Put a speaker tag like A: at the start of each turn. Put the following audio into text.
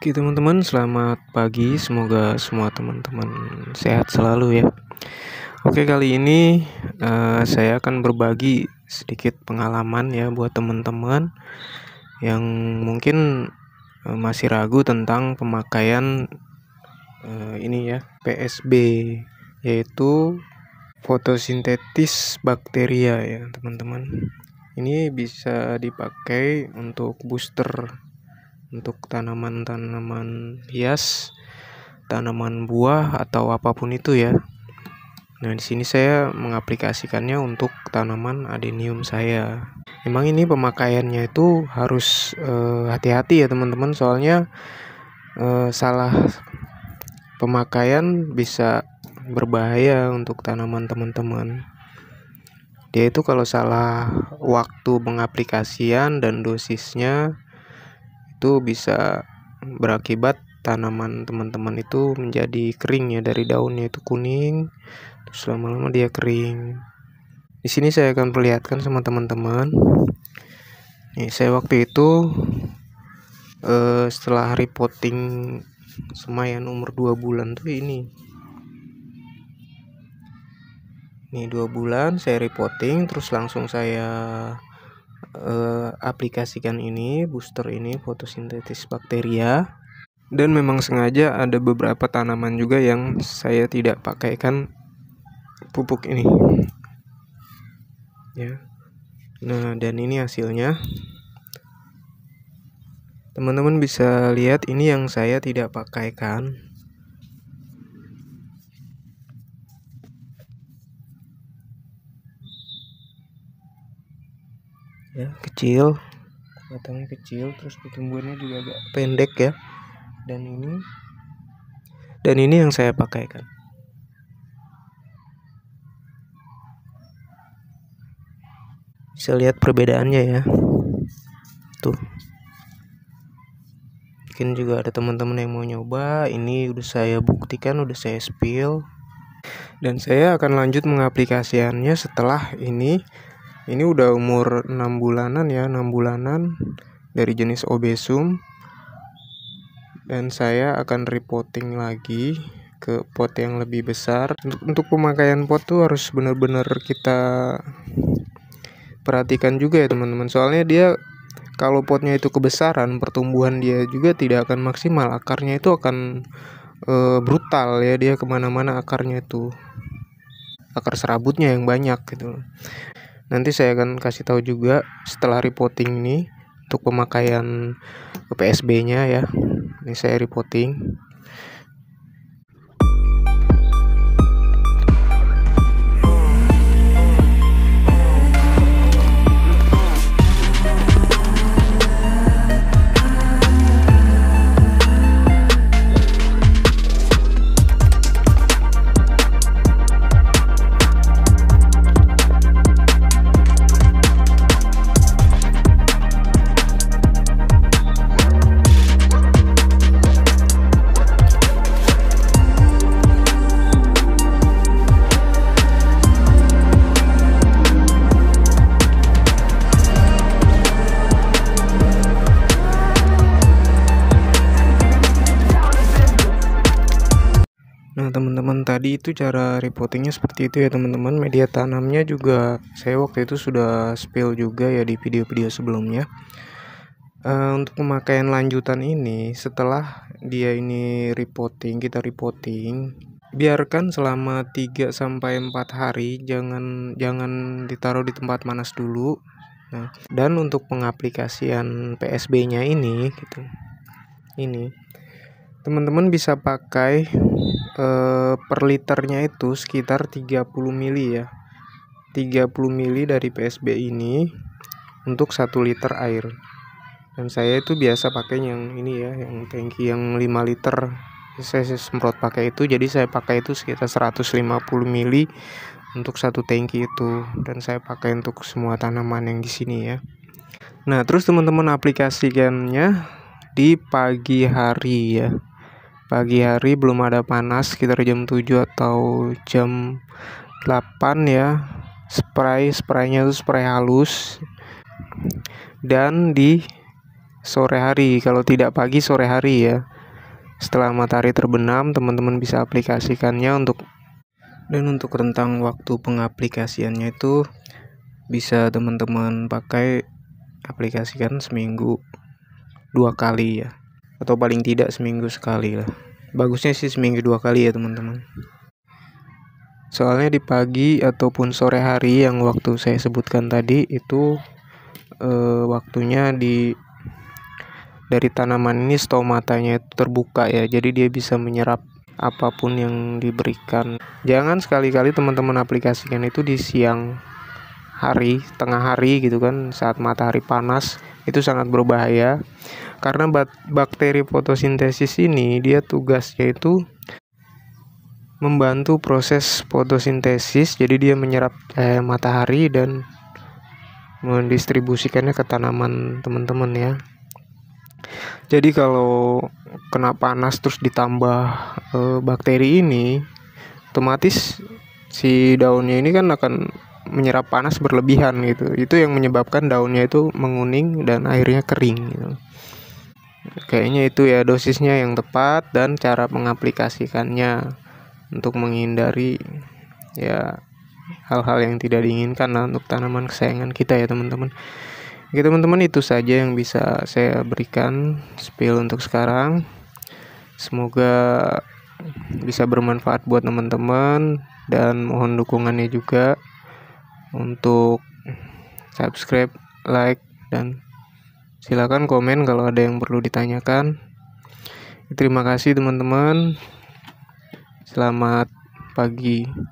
A: Oke teman-teman, selamat pagi. Semoga semua teman-teman sehat selalu ya. Oke kali ini uh, saya akan berbagi sedikit pengalaman ya buat teman-teman yang mungkin uh, masih ragu tentang pemakaian uh, ini ya PSB yaitu fotosintetis bakteria ya teman-teman. Ini bisa dipakai untuk booster untuk tanaman-tanaman hias, tanaman buah atau apapun itu ya. Nah, di sini saya mengaplikasikannya untuk tanaman adenium saya. Memang ini pemakaiannya itu harus eh, hati-hati uh, ya teman-teman soalnya uh, salah pemakaian bisa berbahaya untuk tanaman teman-teman. Dia itu kalau salah waktu pengaplikasian dan dosisnya itu bisa berakibat tanaman teman-teman itu menjadi kering ya dari daunnya itu kuning terus lama-lama dia kering di sini saya akan perlihatkan sama teman-teman nih saya waktu itu eh, setelah hari poting semayan umur 2 bulan tuh ini nih dua bulan saya reporting terus langsung saya uh, aplikasikan ini, booster ini fotosintesis bakteria. Dan memang sengaja ada beberapa tanaman juga yang saya tidak pakaikan pupuk ini. Ya. Nah, dan ini hasilnya. Teman-teman bisa lihat ini yang saya tidak pakaikan ya kecil batangnya kecil terus pertumbuhannya juga agak pendek ya dan ini dan ini yang saya pakaikan bisa lihat perbedaannya ya tuh mungkin juga ada teman-teman yang mau nyoba ini udah saya buktikan udah saya spill dan saya akan lanjut mengaplikasiannya setelah ini ini udah umur 6 bulanan ya 6 bulanan dari jenis obesum dan saya akan repotting lagi ke pot yang lebih besar untuk, pemakaian pot tuh harus benar-benar kita perhatikan juga ya teman-teman soalnya dia kalau potnya itu kebesaran pertumbuhan dia juga tidak akan maksimal akarnya itu akan e, brutal ya dia kemana-mana akarnya itu akar serabutnya yang banyak gitu Nanti saya akan kasih tahu juga setelah reporting ini untuk pemakaian PSB-nya ya. Ini saya reporting. teman-teman tadi itu cara repotingnya seperti itu ya teman-teman Media tanamnya juga saya waktu itu sudah spill juga ya di video-video sebelumnya uh, Untuk pemakaian lanjutan ini setelah dia ini reporting kita reporting Biarkan selama 3 sampai 4 hari jangan jangan ditaruh di tempat panas dulu Nah, dan untuk pengaplikasian PSB-nya ini gitu. Ini teman-teman bisa pakai eh, per liternya itu sekitar 30 mili ya 30 mili dari PSB ini untuk 1 liter air dan saya itu biasa pakai yang ini ya yang tangki yang 5 liter saya semprot pakai itu jadi saya pakai itu sekitar 150 mili untuk satu tangki itu dan saya pakai untuk semua tanaman yang di sini ya nah terus teman-teman aplikasikannya di pagi hari ya pagi hari belum ada panas sekitar jam 7 atau jam 8 ya spray spraynya itu spray halus dan di sore hari kalau tidak pagi sore hari ya setelah matahari terbenam teman-teman bisa aplikasikannya untuk dan untuk rentang waktu pengaplikasiannya itu bisa teman-teman pakai aplikasikan seminggu dua kali ya atau paling tidak seminggu sekali lah bagusnya sih seminggu dua kali ya teman-teman soalnya di pagi ataupun sore hari yang waktu saya sebutkan tadi itu eh, waktunya di dari tanaman ini stomatanya itu terbuka ya jadi dia bisa menyerap apapun yang diberikan jangan sekali-kali teman-teman aplikasikan itu di siang hari tengah hari gitu kan saat matahari panas itu sangat berbahaya karena bakteri fotosintesis ini dia tugas yaitu membantu proses fotosintesis jadi dia menyerap cahaya eh, matahari dan mendistribusikannya ke tanaman teman-teman ya jadi kalau kena panas terus ditambah e, bakteri ini otomatis si daunnya ini kan akan menyerap panas berlebihan gitu. Itu yang menyebabkan daunnya itu menguning dan akhirnya kering gitu kayaknya itu ya dosisnya yang tepat dan cara mengaplikasikannya untuk menghindari ya hal-hal yang tidak diinginkan lah untuk tanaman kesayangan kita ya teman-teman Oke teman-teman itu saja yang bisa saya berikan spill untuk sekarang Semoga bisa bermanfaat buat teman-teman dan mohon dukungannya juga untuk subscribe, like, dan Silakan komen kalau ada yang perlu ditanyakan. Terima kasih teman-teman. Selamat pagi.